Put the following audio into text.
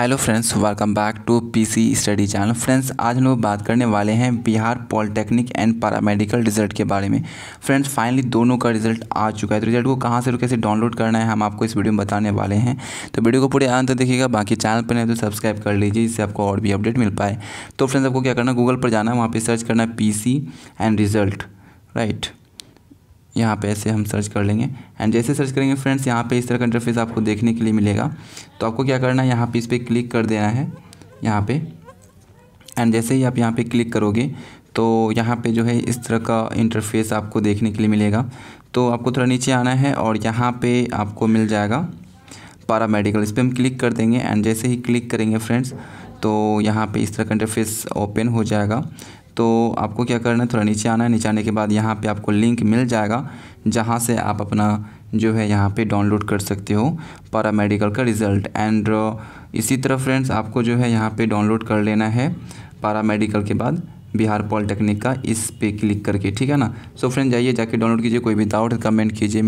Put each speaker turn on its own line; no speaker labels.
hello friends welcome back to PC study channel friends आज हम लोग बात करने वाले हैं Bihar polytechnic and paramedical result के बारे में फ्रेंड्स फाइनली दोनों का रिजल्ट आ चुका है तो रिजल्ट को कहाँ से कैसे डाउनलोड करना है हम आपको इस वीडियो में बताने वाले हैं तो वीडियो को पूरे अंत देखिएगा बाकी चैनल पर नहीं तो सब्सक्राइब कर लीजिए इससे आपको और भी अपडेट मिल पाए तो फ्रेंड्स आपको क्या करना गूगल पर जाना है वहाँ पर सर्च करना है पी एंड रिजल्ट राइट यहाँ पे ऐसे हम सर्च कर लेंगे एंड जैसे सर्च करेंगे फ्रेंड्स यहाँ पे इस तरह का इंटरफेस आपको देखने के लिए मिलेगा तो आपको क्या करना है यहाँ पे इस पर क्लिक कर देना है यहाँ पे एंड जैसे ही आप यहाँ पे क्लिक करोगे तो यहाँ पे जो है इस तरह का इंटरफेस आपको देखने के लिए मिलेगा तो आपको थोड़ा नीचे आना है और यहाँ पे आपको मिल जाएगा पारा मेडिकल इस पर हम क्लिक कर देंगे एंड जैसे ही क्लिक करेंगे फ्रेंड्स तो यहाँ पे इस तरह का इंटरफेस ओपन हो जाएगा तो आपको क्या करना है थोड़ा नीचे आना है नीचे आने के बाद यहाँ पे आपको लिंक मिल जाएगा जहाँ से आप अपना जो है यहाँ पे डाउनलोड कर सकते हो पारा मेडिकल का रिज़ल्ट एंड uh, इसी तरह फ्रेंड्स आपको जो है यहाँ पे डाउनलोड कर लेना है पारा मेडिकल के बाद बिहार पॉलिटेक्निक का इस पे क्लिक करके ठीक है ना सो फ्रेंड जाइए जाके डाउनलोड कीजिए कोई भी डाउट कमेंट कीजिए